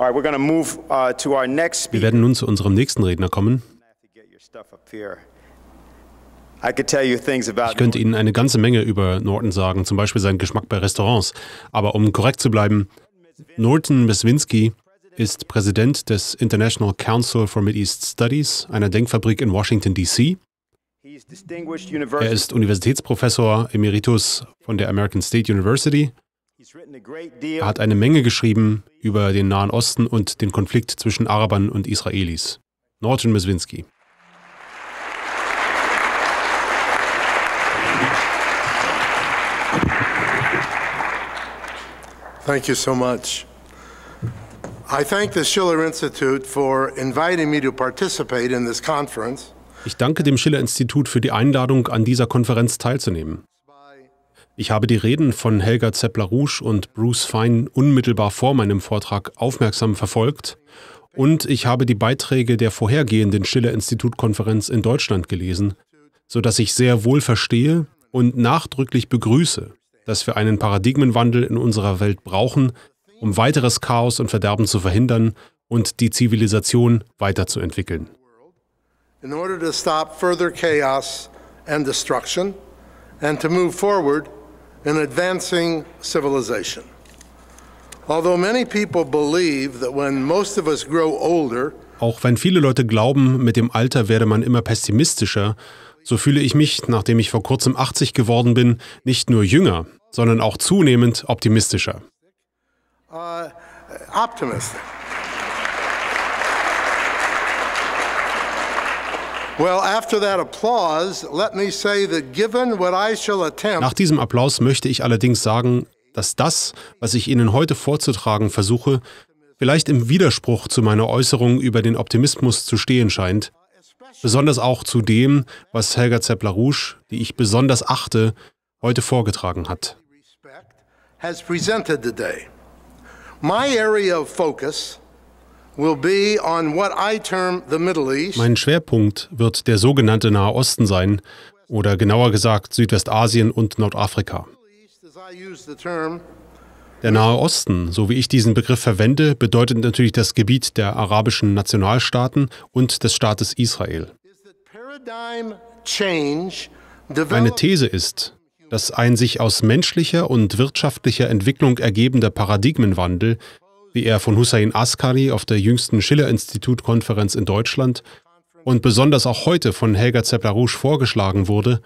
Uh, Wir werden nun zu unserem nächsten Redner kommen. Ich könnte Ihnen eine ganze Menge über Norton sagen, zum Beispiel seinen Geschmack bei Restaurants. Aber um korrekt zu bleiben, Norton Miswinski ist Präsident des International Council for East Studies, einer Denkfabrik in Washington, D.C. Er ist Universitätsprofessor emeritus von der American State University er hat eine Menge geschrieben über den Nahen Osten und den Konflikt zwischen Arabern und Israelis. Norton Meswinski. Thank you so much. I thank the Schiller Institute for inviting me to participate in this conference. Ich danke dem Schiller Institut für die Einladung, an dieser Konferenz teilzunehmen. Ich habe die Reden von Helga Zeppler-Rouge und Bruce Fein unmittelbar vor meinem Vortrag aufmerksam verfolgt und ich habe die Beiträge der vorhergehenden Schiller-Institut-Konferenz in Deutschland gelesen, sodass ich sehr wohl verstehe und nachdrücklich begrüße, dass wir einen Paradigmenwandel in unserer Welt brauchen, um weiteres Chaos und Verderben zu verhindern und die Zivilisation weiterzuentwickeln. In order to stop further chaos and destruction and to move forward in advancing civilization. Although many people believe that when most of us grow older, auch wenn viele Leute glauben, mit dem Alter werde man immer pessimistischer, so fühle ich mich, nachdem ich vor kurzem 80 geworden bin, nicht nur jünger, sondern auch zunehmend optimistischer. Uh, optimistic. Nach diesem Applaus möchte ich allerdings sagen, dass das, was ich Ihnen heute vorzutragen versuche, vielleicht im Widerspruch zu meiner Äußerung über den Optimismus zu stehen scheint, besonders auch zu dem, was Helga Zeppler-Rouge, die ich besonders achte, heute vorgetragen hat. Has presented today. My area of focus mein Schwerpunkt wird der sogenannte Nahe Osten sein, oder genauer gesagt Südwestasien und Nordafrika. Der Nahe Osten, so wie ich diesen Begriff verwende, bedeutet natürlich das Gebiet der arabischen Nationalstaaten und des Staates Israel. Meine These ist, dass ein sich aus menschlicher und wirtschaftlicher Entwicklung ergebender Paradigmenwandel wie er von Hussein Askari auf der jüngsten Schiller-Institut-Konferenz in Deutschland und besonders auch heute von Helga Zeppler-Rouge vorgeschlagen wurde,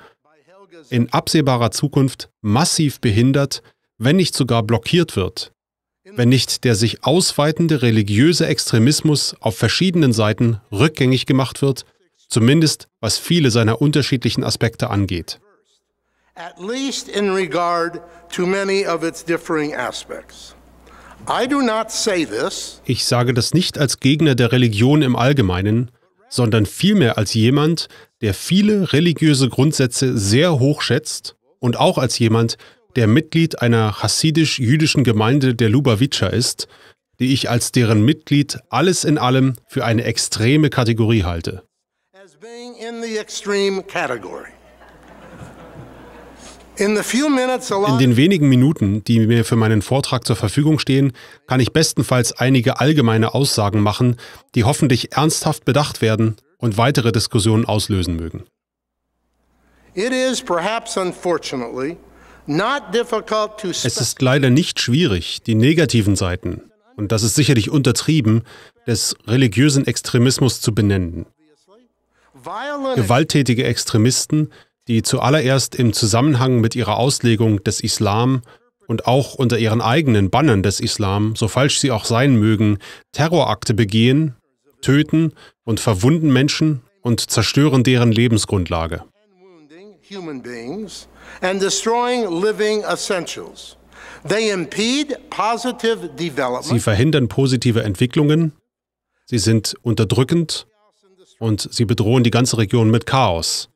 in absehbarer Zukunft massiv behindert, wenn nicht sogar blockiert wird, wenn nicht der sich ausweitende religiöse Extremismus auf verschiedenen Seiten rückgängig gemacht wird, zumindest was viele seiner unterschiedlichen Aspekte angeht. at least in regard to many of its differing aspects. Ich sage das nicht als Gegner der Religion im Allgemeinen, sondern vielmehr als jemand, der viele religiöse Grundsätze sehr hoch schätzt und auch als jemand, der Mitglied einer chassidisch-jüdischen Gemeinde der Lubavitcher ist, die ich als deren Mitglied alles in allem für eine extreme Kategorie halte. As being in the extreme category. In den wenigen Minuten, die mir für meinen Vortrag zur Verfügung stehen, kann ich bestenfalls einige allgemeine Aussagen machen, die hoffentlich ernsthaft bedacht werden und weitere Diskussionen auslösen mögen. Es ist leider nicht schwierig, die negativen Seiten, und das ist sicherlich untertrieben, des religiösen Extremismus zu benennen. Gewalttätige Extremisten, die zuallererst im Zusammenhang mit ihrer Auslegung des Islam und auch unter ihren eigenen Bannern des Islam, so falsch sie auch sein mögen, Terrorakte begehen, töten und verwunden Menschen und zerstören deren Lebensgrundlage. Sie verhindern positive Entwicklungen, sie sind unterdrückend und sie bedrohen die ganze Region mit Chaos.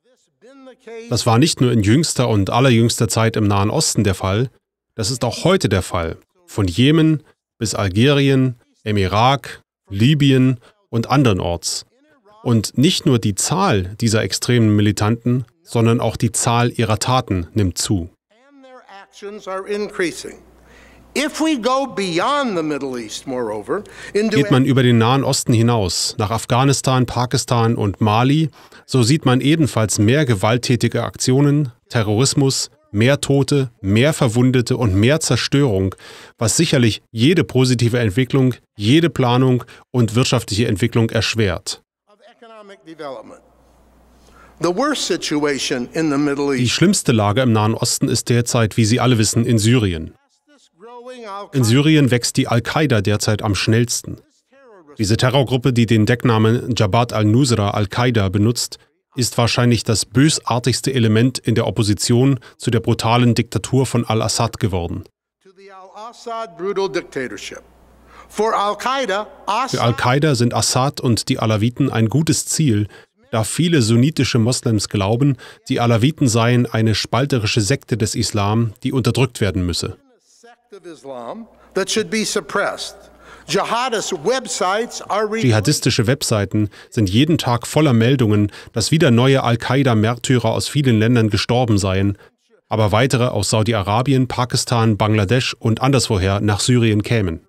Das war nicht nur in jüngster und allerjüngster Zeit im Nahen Osten der Fall, das ist auch heute der Fall. Von Jemen bis Algerien, im Irak, Libyen und andernorts. Und nicht nur die Zahl dieser extremen Militanten, sondern auch die Zahl ihrer Taten nimmt zu. Geht man über den Nahen Osten hinaus, nach Afghanistan, Pakistan und Mali, so sieht man ebenfalls mehr gewalttätige Aktionen, Terrorismus, mehr Tote, mehr Verwundete und mehr Zerstörung, was sicherlich jede positive Entwicklung, jede Planung und wirtschaftliche Entwicklung erschwert. Die schlimmste Lage im Nahen Osten ist derzeit, wie Sie alle wissen, in Syrien. In Syrien wächst die Al-Qaida derzeit am schnellsten. Diese Terrorgruppe, die den Decknamen Jabhat al-Nusra al-Qaida benutzt, ist wahrscheinlich das bösartigste Element in der Opposition zu der brutalen Diktatur von al-Assad geworden. Für Al-Qaida sind Assad und die Alawiten ein gutes Ziel, da viele sunnitische Moslems glauben, die Alawiten seien eine spalterische Sekte des Islam, die unterdrückt werden müsse. Dschihadistische Webseiten sind jeden Tag voller Meldungen, dass wieder neue Al-Qaida-Märtyrer aus vielen Ländern gestorben seien, aber weitere aus Saudi-Arabien, Pakistan, Bangladesch und anderswoher nach Syrien kämen.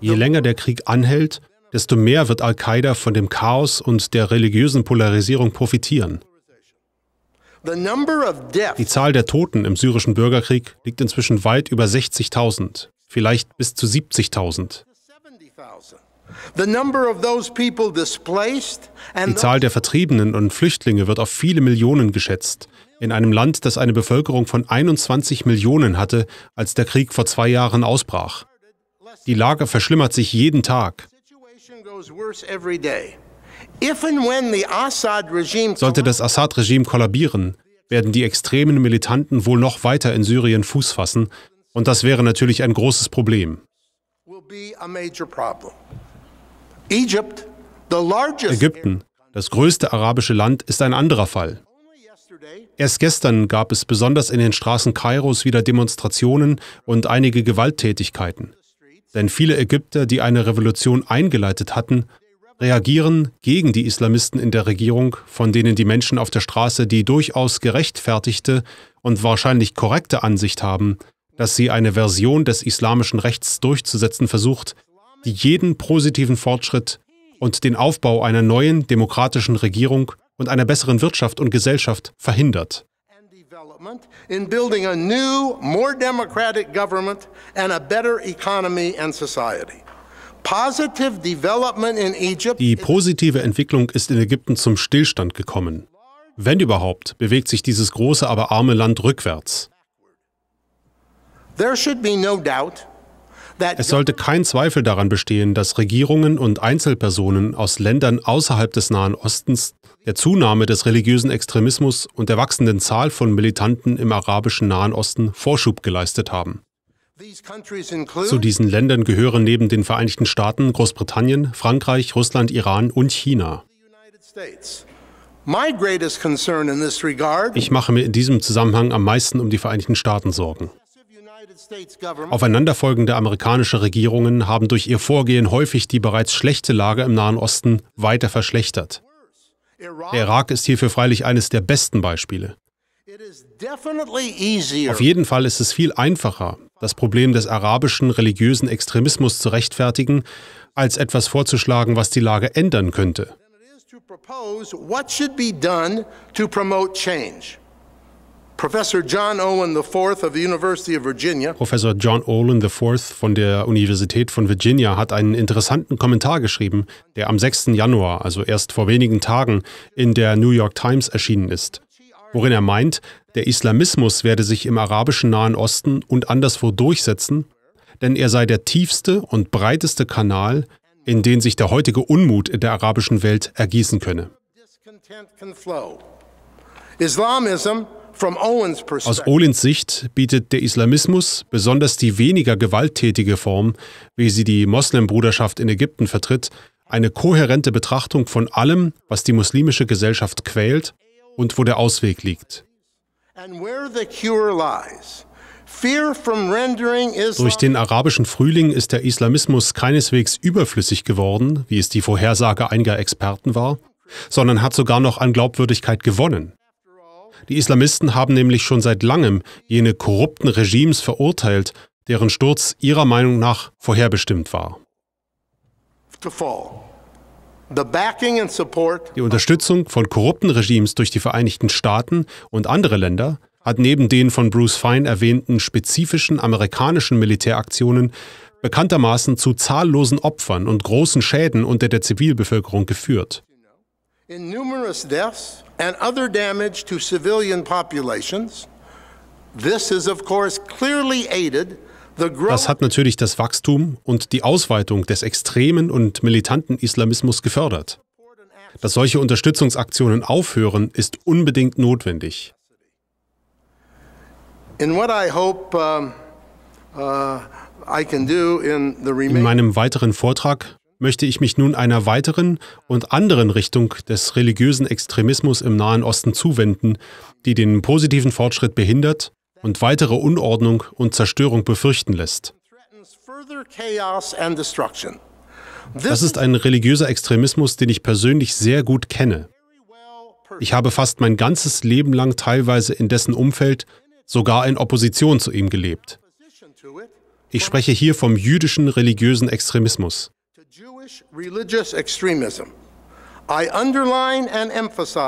Je länger der Krieg anhält, desto mehr wird Al-Qaida von dem Chaos und der religiösen Polarisierung profitieren. Die Zahl der Toten im syrischen Bürgerkrieg liegt inzwischen weit über 60.000, vielleicht bis zu 70.000. Die Zahl der Vertriebenen und Flüchtlinge wird auf viele Millionen geschätzt. In einem Land, das eine Bevölkerung von 21 Millionen hatte, als der Krieg vor zwei Jahren ausbrach. Die Lage verschlimmert sich jeden Tag. Sollte das Assad-Regime kollabieren, werden die extremen Militanten wohl noch weiter in Syrien Fuß fassen, und das wäre natürlich ein großes Problem. Ägypten, das größte arabische Land, ist ein anderer Fall. Erst gestern gab es besonders in den Straßen Kairos wieder Demonstrationen und einige Gewalttätigkeiten. Denn viele Ägypter, die eine Revolution eingeleitet hatten, reagieren gegen die Islamisten in der Regierung, von denen die Menschen auf der Straße die durchaus gerechtfertigte und wahrscheinlich korrekte Ansicht haben, dass sie eine Version des islamischen Rechts durchzusetzen versucht, die jeden positiven Fortschritt und den Aufbau einer neuen demokratischen Regierung und einer besseren Wirtschaft und Gesellschaft verhindert. In a new, more democratic government and a better economy and society. Die positive Entwicklung ist in Ägypten zum Stillstand gekommen. Wenn überhaupt, bewegt sich dieses große, aber arme Land rückwärts. Es sollte kein Zweifel daran bestehen, dass Regierungen und Einzelpersonen aus Ländern außerhalb des Nahen Ostens der Zunahme des religiösen Extremismus und der wachsenden Zahl von Militanten im arabischen Nahen Osten Vorschub geleistet haben. Zu diesen Ländern gehören neben den Vereinigten Staaten Großbritannien, Frankreich, Russland, Iran und China. Ich mache mir in diesem Zusammenhang am meisten um die Vereinigten Staaten Sorgen. Aufeinanderfolgende amerikanische Regierungen haben durch ihr Vorgehen häufig die bereits schlechte Lage im Nahen Osten weiter verschlechtert. Der Irak ist hierfür freilich eines der besten Beispiele. Auf jeden Fall ist es viel einfacher, das Problem des arabischen religiösen Extremismus zu rechtfertigen, als etwas vorzuschlagen, was die Lage ändern könnte. Professor John Owen IV of the University of Virginia. Professor John Olin IV von der Universität von Virginia hat einen interessanten Kommentar geschrieben, der am 6. Januar, also erst vor wenigen Tagen, in der New York Times erschienen ist, worin er meint, der Islamismus werde sich im arabischen Nahen Osten und anderswo durchsetzen, denn er sei der tiefste und breiteste Kanal, in den sich der heutige Unmut in der arabischen Welt ergießen könne. Aus Olins Sicht bietet der Islamismus, besonders die weniger gewalttätige Form, wie sie die Moslembruderschaft in Ägypten vertritt, eine kohärente Betrachtung von allem, was die muslimische Gesellschaft quält und wo der Ausweg liegt. Durch den arabischen Frühling ist der Islamismus keineswegs überflüssig geworden, wie es die Vorhersage einiger Experten war, sondern hat sogar noch an Glaubwürdigkeit gewonnen. Die Islamisten haben nämlich schon seit langem jene korrupten Regimes verurteilt, deren Sturz ihrer Meinung nach vorherbestimmt war. To fall. Die Unterstützung von korrupten Regimes durch die Vereinigten Staaten und andere Länder hat neben den von Bruce Fine erwähnten spezifischen amerikanischen Militäraktionen bekanntermaßen zu zahllosen Opfern und großen Schäden unter der Zivilbevölkerung geführt. In numerous deaths and other damage to civilian populations, this is of course clearly aided das hat natürlich das Wachstum und die Ausweitung des extremen und militanten Islamismus gefördert. Dass solche Unterstützungsaktionen aufhören, ist unbedingt notwendig. Uh, in meinem weiteren Vortrag möchte ich mich nun einer weiteren und anderen Richtung des religiösen Extremismus im Nahen Osten zuwenden, die den positiven Fortschritt behindert und weitere Unordnung und Zerstörung befürchten lässt. Das ist ein religiöser Extremismus, den ich persönlich sehr gut kenne. Ich habe fast mein ganzes Leben lang teilweise in dessen Umfeld, sogar in Opposition zu ihm gelebt. Ich spreche hier vom jüdischen religiösen Extremismus.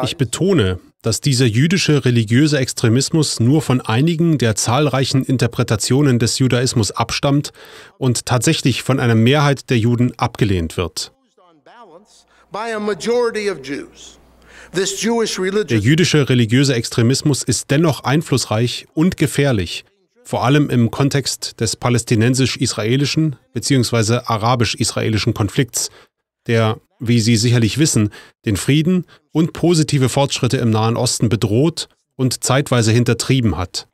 Ich betone, dass dieser jüdische religiöse Extremismus nur von einigen der zahlreichen Interpretationen des Judaismus abstammt und tatsächlich von einer Mehrheit der Juden abgelehnt wird. Der jüdische religiöse Extremismus ist dennoch einflussreich und gefährlich, vor allem im Kontext des palästinensisch-israelischen bzw. arabisch-israelischen Konflikts, der, wie Sie sicherlich wissen, den Frieden und positive Fortschritte im Nahen Osten bedroht und zeitweise hintertrieben hat.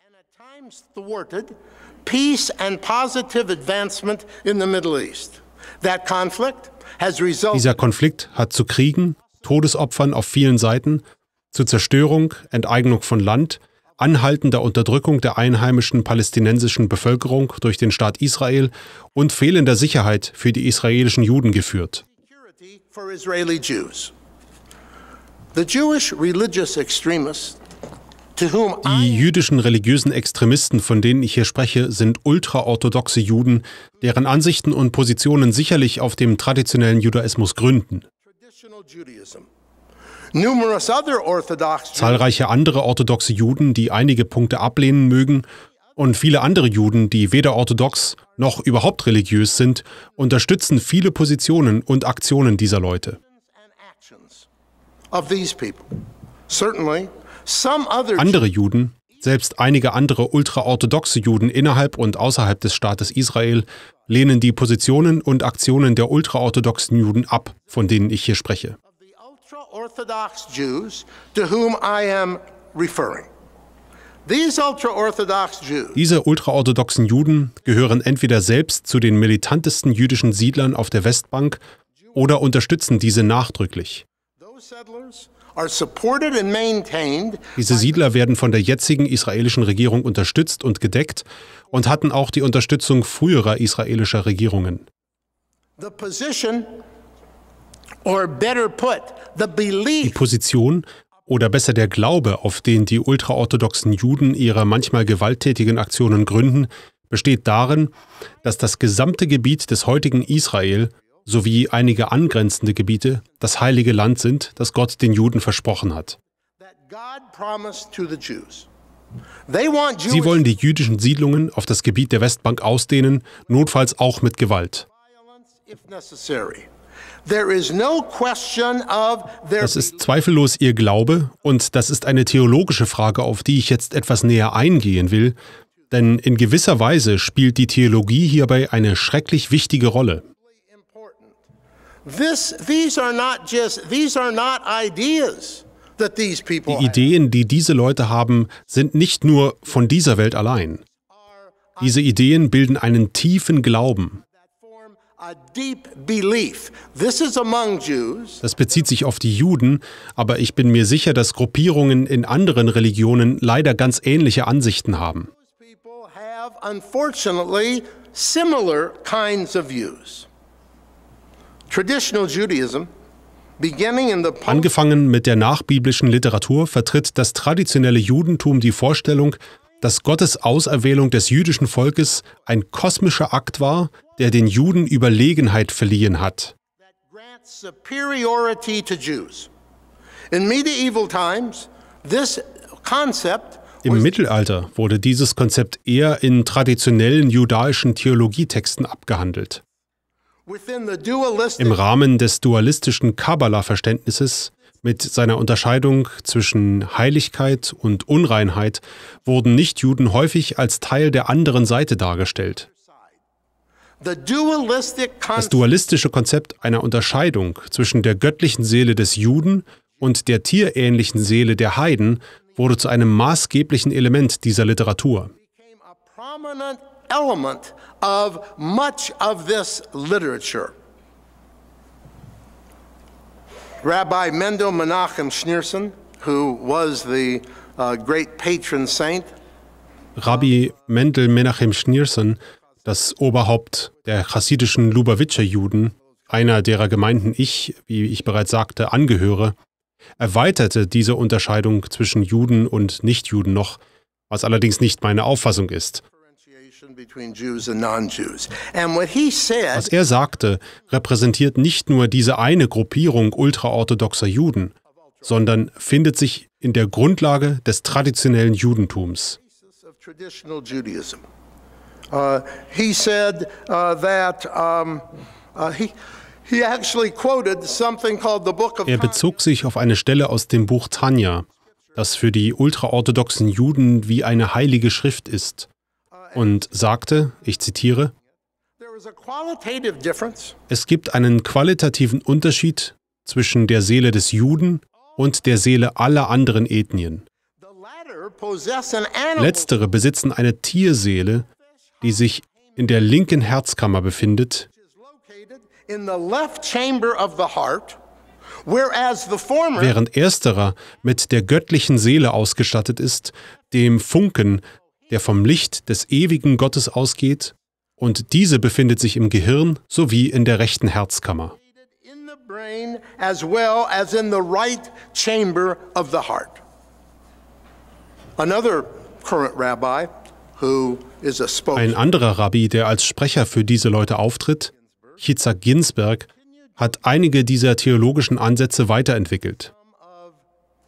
Peace and positive advancement in the Middle East. Dieser Konflikt hat zu Kriegen, Todesopfern auf vielen Seiten, zu Zerstörung, Enteignung von Land, anhaltender Unterdrückung der einheimischen palästinensischen Bevölkerung durch den Staat Israel und fehlender Sicherheit für die israelischen Juden geführt for Israeli Jews. The Jewish religious extremists die jüdischen religiösen Extremisten, von denen ich hier spreche, sind ultraorthodoxe Juden, deren Ansichten und Positionen sicherlich auf dem traditionellen Judaismus gründen. Zahlreiche andere orthodoxe Juden, die einige Punkte ablehnen mögen, und viele andere Juden, die weder orthodox noch überhaupt religiös sind, unterstützen viele Positionen und Aktionen dieser Leute. Andere Juden, selbst einige andere ultraorthodoxe Juden innerhalb und außerhalb des Staates Israel, lehnen die Positionen und Aktionen der ultraorthodoxen Juden ab, von denen ich hier spreche. Orthodox Jews to whom I am referring. Diese ultraorthodoxen Juden gehören entweder selbst zu den militantesten jüdischen Siedlern auf der Westbank oder unterstützen diese nachdrücklich. Diese Siedler werden von der jetzigen israelischen Regierung unterstützt und gedeckt und hatten auch die Unterstützung früherer israelischer Regierungen. Die Position oder besser der Glaube, auf den die ultraorthodoxen Juden ihre manchmal gewalttätigen Aktionen gründen, besteht darin, dass das gesamte Gebiet des heutigen Israel sowie einige angrenzende Gebiete das heilige Land sind, das Gott den Juden versprochen hat. Sie wollen die jüdischen Siedlungen auf das Gebiet der Westbank ausdehnen, notfalls auch mit Gewalt. Das ist zweifellos ihr Glaube und das ist eine theologische Frage, auf die ich jetzt etwas näher eingehen will, denn in gewisser Weise spielt die Theologie hierbei eine schrecklich wichtige Rolle. Die Ideen, die diese Leute haben, sind nicht nur von dieser Welt allein. Diese Ideen bilden einen tiefen Glauben. Das bezieht sich auf die Juden, aber ich bin mir sicher, dass Gruppierungen in anderen Religionen leider ganz ähnliche Ansichten haben. Angefangen mit der nachbiblischen Literatur vertritt das traditionelle Judentum die Vorstellung, dass Gottes Auserwählung des jüdischen Volkes ein kosmischer Akt war, der den Juden Überlegenheit verliehen hat. Im Mittelalter wurde dieses Konzept eher in traditionellen judaischen Theologietexten abgehandelt. Im Rahmen des dualistischen Kabbala-Verständnisses mit seiner Unterscheidung zwischen Heiligkeit und Unreinheit wurden Nichtjuden häufig als Teil der anderen Seite dargestellt. Das dualistische Konzept einer Unterscheidung zwischen der göttlichen Seele des Juden und der tierähnlichen Seele der Heiden wurde zu einem maßgeblichen Element dieser Literatur. Element of much of this literature. Rabbi Mendel Menachem Schneerson, who was the uh, great patron saint. Rabbi Mendel Menachem Schneerson, das Oberhaupt der chassidischen Lubavitcher Juden, einer derer Gemeinden ich, wie ich bereits sagte, angehöre, erweiterte diese Unterscheidung zwischen Juden und Nichtjuden noch, was allerdings nicht meine Auffassung ist. Was er sagte, repräsentiert nicht nur diese eine Gruppierung ultraorthodoxer Juden, sondern findet sich in der Grundlage des traditionellen Judentums. Uh, uh, uh, er bezog sich auf eine Stelle aus dem Buch Tanja, das für die ultraorthodoxen Juden wie eine heilige Schrift ist und sagte, ich zitiere, es gibt einen qualitativen Unterschied zwischen der Seele des Juden und der Seele aller anderen Ethnien. Letztere besitzen eine Tierseele, die sich in der linken Herzkammer befindet, während ersterer mit der göttlichen Seele ausgestattet ist, dem Funken, der vom Licht des ewigen Gottes ausgeht, und diese befindet sich im Gehirn sowie in der rechten Herzkammer. Ein anderer Rabbi, der als Sprecher für diese Leute auftritt, Yitzhak Ginsberg, hat einige dieser theologischen Ansätze weiterentwickelt.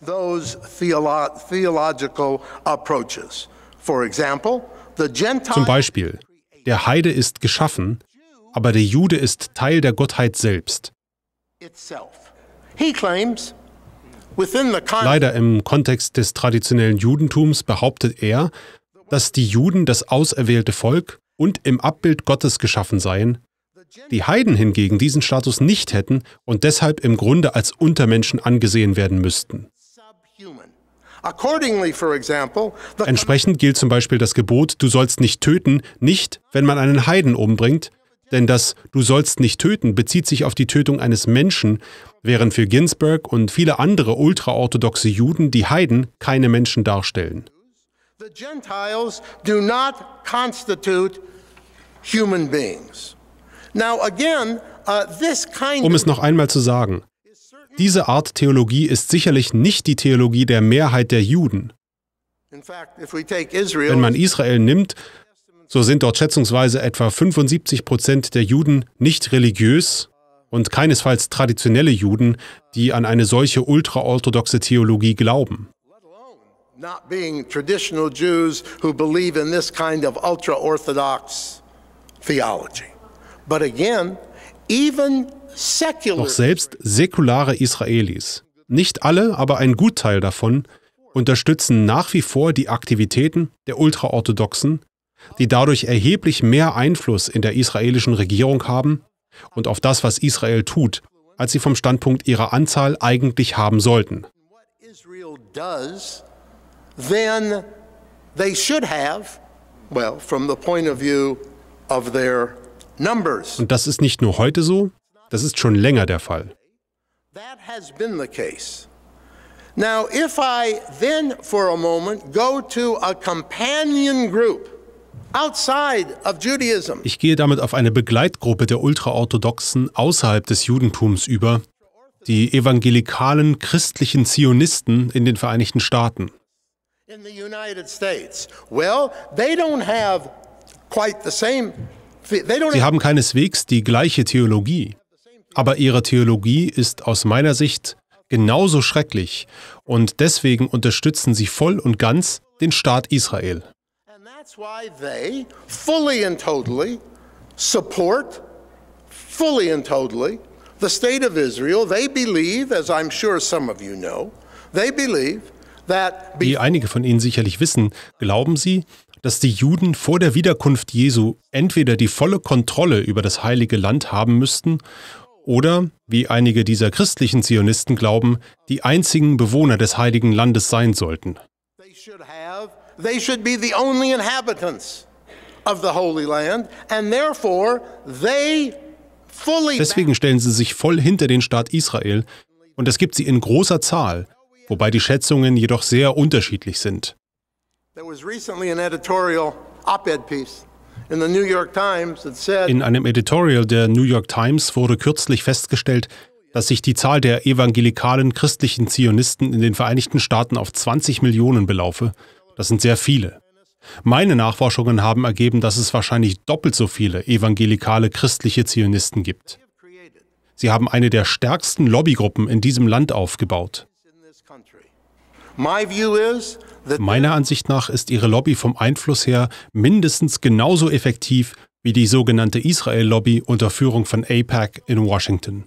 Those theolo theological approaches. Zum Beispiel, der Heide ist geschaffen, aber der Jude ist Teil der Gottheit selbst. Leider im Kontext des traditionellen Judentums behauptet er, dass die Juden das auserwählte Volk und im Abbild Gottes geschaffen seien, die Heiden hingegen diesen Status nicht hätten und deshalb im Grunde als Untermenschen angesehen werden müssten. Entsprechend gilt zum Beispiel das Gebot, du sollst nicht töten, nicht, wenn man einen Heiden umbringt, denn das Du sollst nicht töten bezieht sich auf die Tötung eines Menschen, während für Ginsberg und viele andere ultraorthodoxe Juden die Heiden keine Menschen darstellen. The Gentiles do not constitute human beings. Now again, uh, this kind um es noch einmal zu sagen, diese Art Theologie ist sicherlich nicht die Theologie der Mehrheit der Juden. Wenn man Israel nimmt, so sind dort schätzungsweise etwa 75 Prozent der Juden nicht religiös und keinesfalls traditionelle Juden, die an eine solche ultraorthodoxe Theologie glauben. Not being traditional Jews who believe in this kind of ultra-orthodox But again, even doch selbst säkulare Israelis, nicht alle, aber ein Gutteil davon, unterstützen nach wie vor die Aktivitäten der Ultraorthodoxen, die dadurch erheblich mehr Einfluss in der israelischen Regierung haben und auf das, was Israel tut, als sie vom Standpunkt ihrer Anzahl eigentlich haben sollten. Und das ist nicht nur heute so, das ist schon länger der Fall. That has been the case. Now, if I then for a moment go to a companion group Ich gehe damit auf eine Begleitgruppe der Ultraorthodoxen außerhalb des Judentums über, die evangelikalen christlichen Zionisten in den Vereinigten Staaten. Sie haben keineswegs die gleiche Theologie. Aber ihre Theologie ist aus meiner Sicht genauso schrecklich und deswegen unterstützen sie voll und ganz den Staat Israel. the state of Israel. They believe, as I'm sure some of you know, they believe that. Wie einige von Ihnen sicherlich wissen, glauben Sie, dass die Juden vor der Wiederkunft Jesu entweder die volle Kontrolle über das heilige Land haben müssten oder, wie einige dieser christlichen Zionisten glauben, die einzigen Bewohner des heiligen Landes sein sollten. Deswegen stellen sie sich voll hinter den Staat Israel und es gibt sie in großer Zahl, wobei die Schätzungen jedoch sehr unterschiedlich sind. There was recently an editorial op-ed piece in einem Editorial der New York Times wurde kürzlich festgestellt, dass sich die Zahl der evangelikalen christlichen Zionisten in den Vereinigten Staaten auf 20 Millionen belaufe. Das sind sehr viele. Meine Nachforschungen haben ergeben, dass es wahrscheinlich doppelt so viele evangelikale christliche Zionisten gibt. Sie haben eine der stärksten Lobbygruppen in diesem Land aufgebaut. Meiner Ansicht nach ist ihre Lobby vom Einfluss her mindestens genauso effektiv wie die sogenannte Israel-Lobby unter Führung von APAC in Washington.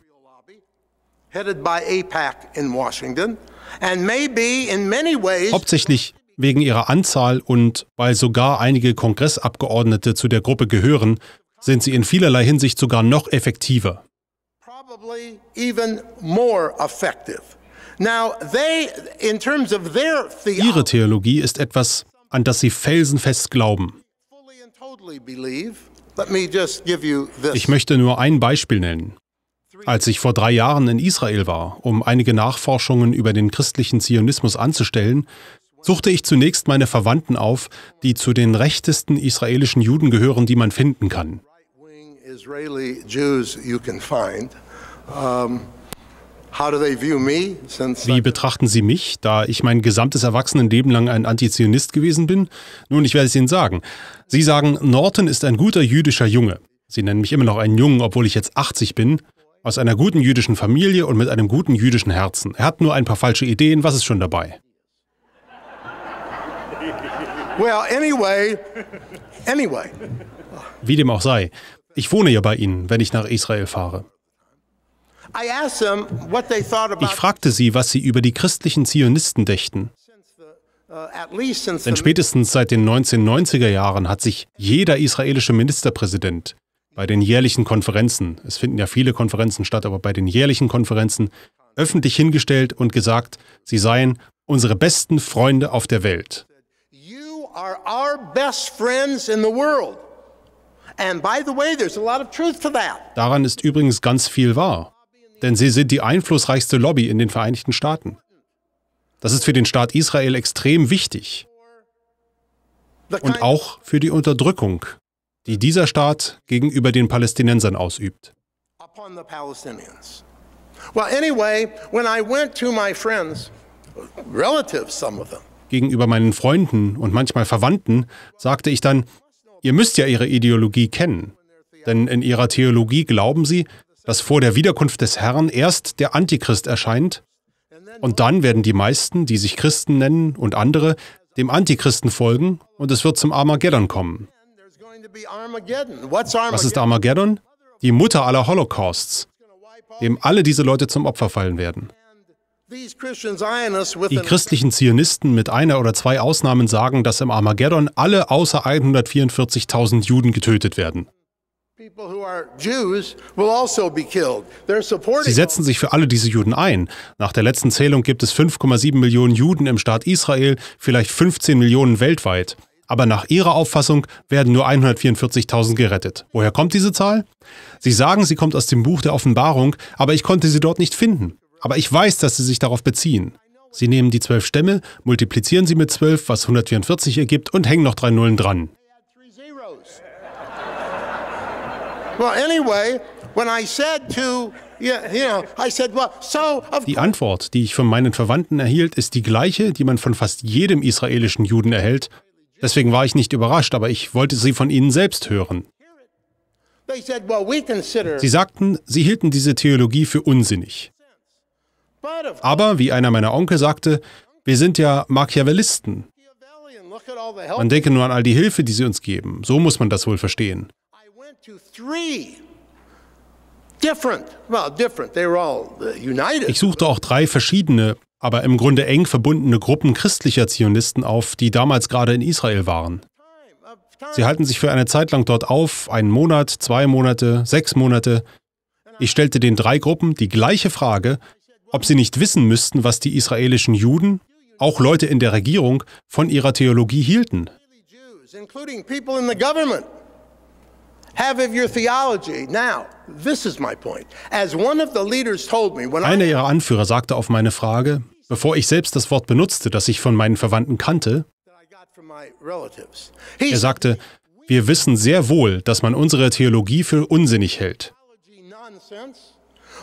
Hauptsächlich wegen ihrer Anzahl und weil sogar einige Kongressabgeordnete zu der Gruppe gehören, sind sie in vielerlei Hinsicht sogar noch effektiver. Probably even more effective. Ihre Theologie ist etwas, an das sie felsenfest glauben. Ich möchte nur ein Beispiel nennen. Als ich vor drei Jahren in Israel war, um einige Nachforschungen über den christlichen Zionismus anzustellen, suchte ich zunächst meine Verwandten auf, die zu den rechtesten israelischen Juden gehören, die man finden kann. Wie betrachten Sie mich, da ich mein gesamtes Erwachsenenleben lang ein Antizionist gewesen bin? Nun, ich werde es Ihnen sagen. Sie sagen, Norton ist ein guter jüdischer Junge. Sie nennen mich immer noch einen Jungen, obwohl ich jetzt 80 bin. Aus einer guten jüdischen Familie und mit einem guten jüdischen Herzen. Er hat nur ein paar falsche Ideen, was ist schon dabei? Well, anyway, anyway. Wie dem auch sei, ich wohne ja bei Ihnen, wenn ich nach Israel fahre. Ich fragte sie, was sie über die christlichen Zionisten dächten. Uh, Denn spätestens seit den 1990er Jahren hat sich jeder israelische Ministerpräsident bei den jährlichen Konferenzen, es finden ja viele Konferenzen statt, aber bei den jährlichen Konferenzen öffentlich hingestellt und gesagt, sie seien unsere besten Freunde auf der Welt. Daran ist übrigens ganz viel wahr. Denn sie sind die einflussreichste Lobby in den Vereinigten Staaten. Das ist für den Staat Israel extrem wichtig. Und auch für die Unterdrückung, die dieser Staat gegenüber den Palästinensern ausübt. Gegenüber meinen Freunden und manchmal Verwandten sagte ich dann, ihr müsst ja ihre Ideologie kennen, denn in ihrer Theologie glauben sie, dass vor der Wiederkunft des Herrn erst der Antichrist erscheint und dann werden die meisten, die sich Christen nennen und andere, dem Antichristen folgen und es wird zum Armageddon kommen. Was ist Armageddon? Die Mutter aller Holocausts, dem alle diese Leute zum Opfer fallen werden. Die christlichen Zionisten mit einer oder zwei Ausnahmen sagen, dass im Armageddon alle außer 144.000 Juden getötet werden. Also sie setzen sich für alle diese Juden ein. Nach der letzten Zählung gibt es 5,7 Millionen Juden im Staat Israel, vielleicht 15 Millionen weltweit. Aber nach ihrer Auffassung werden nur 144.000 gerettet. Woher kommt diese Zahl? Sie sagen, sie kommt aus dem Buch der Offenbarung, aber ich konnte sie dort nicht finden. Aber ich weiß, dass sie sich darauf beziehen. Sie nehmen die zwölf Stämme, multiplizieren sie mit zwölf, was 144 ergibt, und hängen noch drei Nullen dran. Die Antwort, die ich von meinen Verwandten erhielt, ist die gleiche, die man von fast jedem israelischen Juden erhält. Deswegen war ich nicht überrascht, aber ich wollte sie von ihnen selbst hören. Sie sagten, sie hielten diese Theologie für unsinnig. Aber, wie einer meiner Onkel sagte, wir sind ja Machiavellisten. Man denke nur an all die Hilfe, die sie uns geben. So muss man das wohl verstehen. Uh, ich suchte auch drei verschiedene, aber im Grunde eng verbundene Gruppen christlicher Zionisten auf, die damals gerade in Israel waren. Sie halten sich für eine Zeit lang dort auf, einen Monat, zwei Monate, sechs Monate. Ich stellte den drei Gruppen die gleiche Frage, ob sie nicht wissen müssten, was die israelischen Juden, auch Leute in der Regierung, von ihrer Theologie hielten. including people in the government. Einer ihrer Anführer sagte auf meine Frage, bevor ich selbst das Wort benutzte, das ich von meinen Verwandten kannte, er sagte, wir wissen sehr wohl, dass man unsere Theologie für unsinnig hält.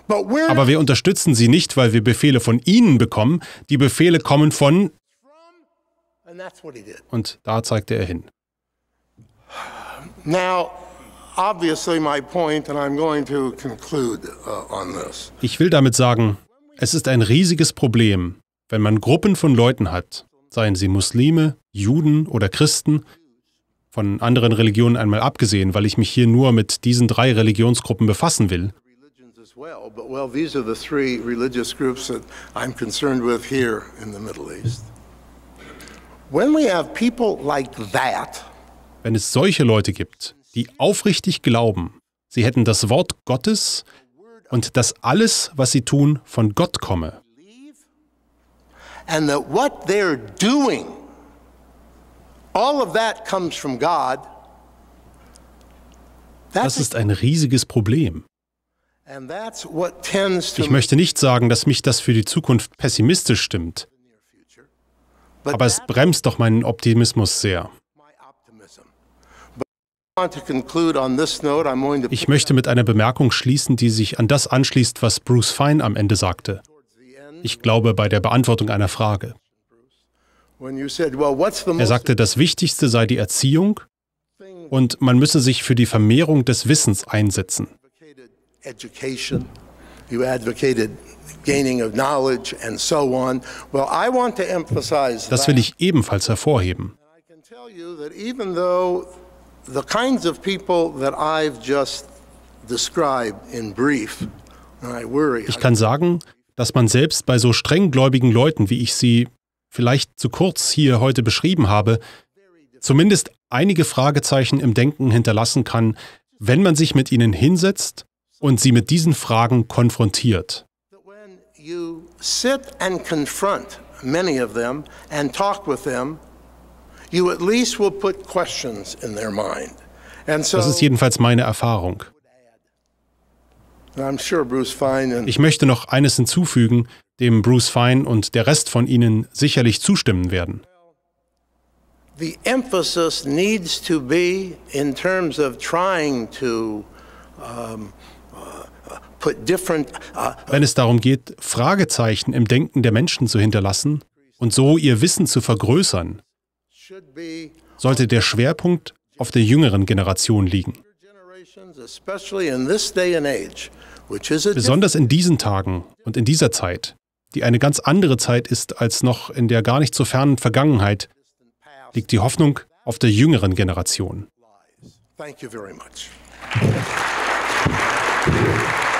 Aber wir unterstützen sie nicht, weil wir Befehle von ihnen bekommen. Die Befehle kommen von... Und da zeigte er hin. Ich will damit sagen, es ist ein riesiges Problem, wenn man Gruppen von Leuten hat, seien sie Muslime, Juden oder Christen, von anderen Religionen einmal abgesehen, weil ich mich hier nur mit diesen drei Religionsgruppen befassen will. Wenn es solche Leute gibt, die aufrichtig glauben, sie hätten das Wort Gottes und dass alles, was sie tun, von Gott komme. And that what they're doing, all of that comes from God. Das ist ein riesiges Problem. Ich möchte nicht sagen, dass mich das für die Zukunft pessimistisch stimmt, aber es bremst doch meinen Optimismus sehr. Ich möchte mit einer Bemerkung schließen, die sich an das anschließt, was Bruce Fine am Ende sagte. Ich glaube, bei der Beantwortung einer Frage. Er sagte, das Wichtigste sei die Erziehung und man müsse sich für die Vermehrung des Wissens einsetzen. Das will ich ebenfalls hervorheben the kinds of people that I've just described in brief, I worry. Ich kann sagen, dass man selbst bei so strenggläubigen Leuten, wie ich sie vielleicht zu kurz hier heute beschrieben habe, zumindest einige Fragezeichen im Denken hinterlassen kann, wenn man sich mit ihnen hinsetzt und sie mit diesen Fragen konfrontiert. When you sit and confront many of them and talk with them, das ist jedenfalls meine Erfahrung. Ich möchte noch eines hinzufügen, dem Bruce Fine und der Rest von Ihnen sicherlich zustimmen werden. Uh, uh, wenn es darum geht, Fragezeichen im Denken der Menschen zu hinterlassen und so ihr Wissen zu vergrößern, sollte der Schwerpunkt auf der jüngeren Generation liegen. Besonders in diesen Tagen und in dieser Zeit, die eine ganz andere Zeit ist als noch in der gar nicht so fernen Vergangenheit, liegt die Hoffnung auf der jüngeren Generation. Thank you very much.